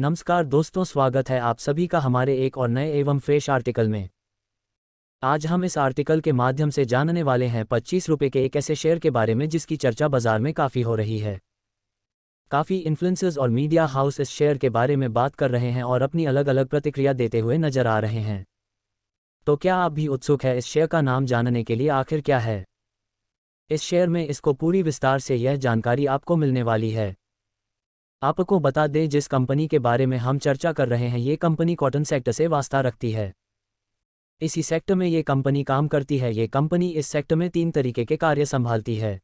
नमस्कार दोस्तों स्वागत है आप सभी का हमारे एक और नए एवं फ्रेश आर्टिकल में आज हम इस आर्टिकल के माध्यम से जानने वाले हैं पच्चीस रुपये के एक ऐसे शेयर के बारे में जिसकी चर्चा बाजार में काफ़ी हो रही है काफ़ी इन्फ्लुएंसर्स और मीडिया हाउस इस शेयर के बारे में बात कर रहे हैं और अपनी अलग अलग प्रतिक्रिया देते हुए नजर आ रहे हैं तो क्या आप भी उत्सुक है इस शेयर का नाम जानने के लिए आखिर क्या है इस शेयर में इसको पूरी विस्तार से यह जानकारी आपको मिलने वाली है आपको बता दें जिस कंपनी के बारे में हम चर्चा कर रहे हैं ये कंपनी कॉटन सेक्टर से वास्ता रखती है इसी सेक्टर में ये कंपनी काम करती है ये कंपनी इस सेक्टर में तीन तरीके के कार्य संभालती है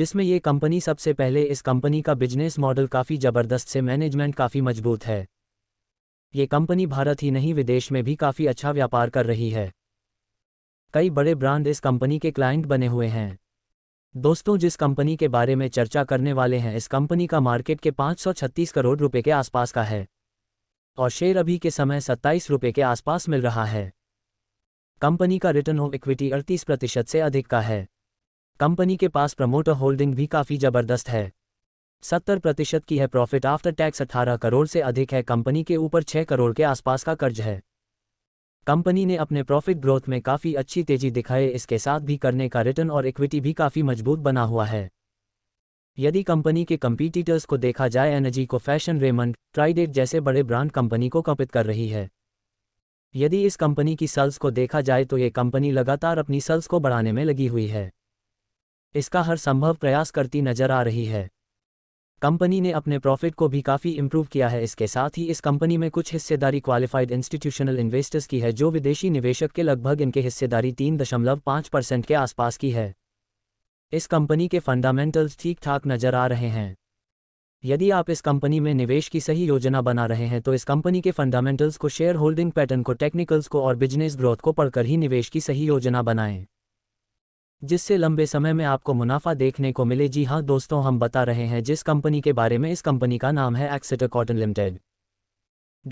जिसमें ये कंपनी सबसे पहले इस कंपनी का बिजनेस मॉडल काफ़ी ज़बरदस्त से मैनेजमेंट काफ़ी मजबूत है ये कंपनी भारत ही नहीं विदेश में भी काफ़ी अच्छा व्यापार कर रही है कई बड़े ब्रांड इस कंपनी के क्लाइंट बने हुए हैं दोस्तों जिस कंपनी के बारे में चर्चा करने वाले हैं इस कंपनी का मार्केट के 536 करोड़ रुपए के आसपास का है और शेयर अभी के समय सत्ताईस रुपये के आसपास मिल रहा है कंपनी का रिटर्न ऑफ इक्विटी अड़तीस प्रतिशत से अधिक का है कंपनी के पास प्रमोटर होल्डिंग भी काफ़ी ज़बरदस्त है सत्तर प्रतिशत की है प्रॉफिट आफ्टर टैक्स अठारह करोड़ से अधिक है कंपनी के ऊपर छह करोड़ के आसपास का कर्ज है कंपनी ने अपने प्रॉफिट ग्रोथ में काफ़ी अच्छी तेजी दिखाए इसके साथ भी करने का रिटर्न और इक्विटी भी काफ़ी मजबूत बना हुआ है यदि कंपनी के कंपीटिटर्स को देखा जाए एनर्जी को फैशन रेमंड ट्राइडेट जैसे बड़े ब्रांड कंपनी को कंपित कर रही है यदि इस कंपनी की सेल्स को देखा जाए तो ये कंपनी लगातार अपनी सेल्स को बढ़ाने में लगी हुई है इसका हर संभव प्रयास करती नजर आ रही है कंपनी ने अपने प्रॉफिट को भी काफ़ी इम्प्रूव किया है इसके साथ ही इस कंपनी में कुछ हिस्सेदारी क्वालिफाइड इंस्टीट्यूशनल इन्वेस्टर्स की है जो विदेशी निवेशक के लगभग इनके हिस्सेदारी तीन दशमलव पांच परसेंट के आसपास की है इस कंपनी के फंडामेंटल्स ठीक ठाक नजर आ रहे हैं यदि आप इस कंपनी में निवेश की सही योजना बना रहे हैं तो इस कंपनी के फंडामेंटल्स को शेयर होल्डिंग पैटर्न को टेक्निकल्स को और बिजनेस ग्रोथ को पढ़कर ही निवेश की सही योजना बनाएं जिससे लंबे समय में आपको मुनाफा देखने को मिले जी हाँ दोस्तों हम बता रहे हैं जिस कंपनी के बारे में इस कंपनी का नाम है Axita cotton limited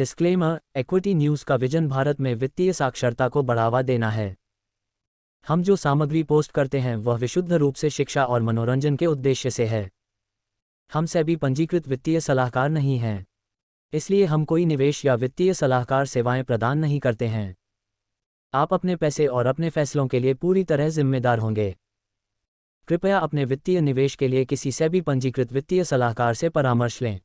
disclaimer equity news का विजन भारत में वित्तीय साक्षरता को बढ़ावा देना है हम जो सामग्री पोस्ट करते हैं वह विशुद्ध रूप से शिक्षा और मनोरंजन के उद्देश्य से है हम सभी पंजीकृत वित्तीय सलाहकार नहीं हैं इसलिए हम कोई निवेश या वित्तीय सलाहकार सेवाएं प्रदान नहीं करते हैं आप अपने पैसे और अपने फैसलों के लिए पूरी तरह जिम्मेदार होंगे कृपया अपने वित्तीय निवेश के लिए किसी से भी पंजीकृत वित्तीय सलाहकार से परामर्श लें